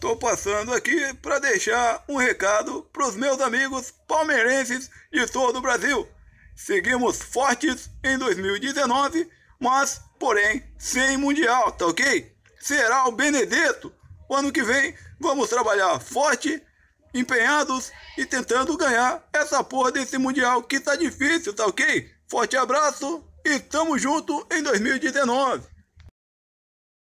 Tô passando aqui para deixar um recado para os meus amigos palmeirenses de todo o Brasil. Seguimos fortes em 2019, mas porém sem mundial, tá ok? Será o Benedetto. O ano que vem vamos trabalhar forte, empenhados e tentando ganhar essa porra desse mundial que tá difícil, tá ok? Forte abraço e tamo junto em 2019.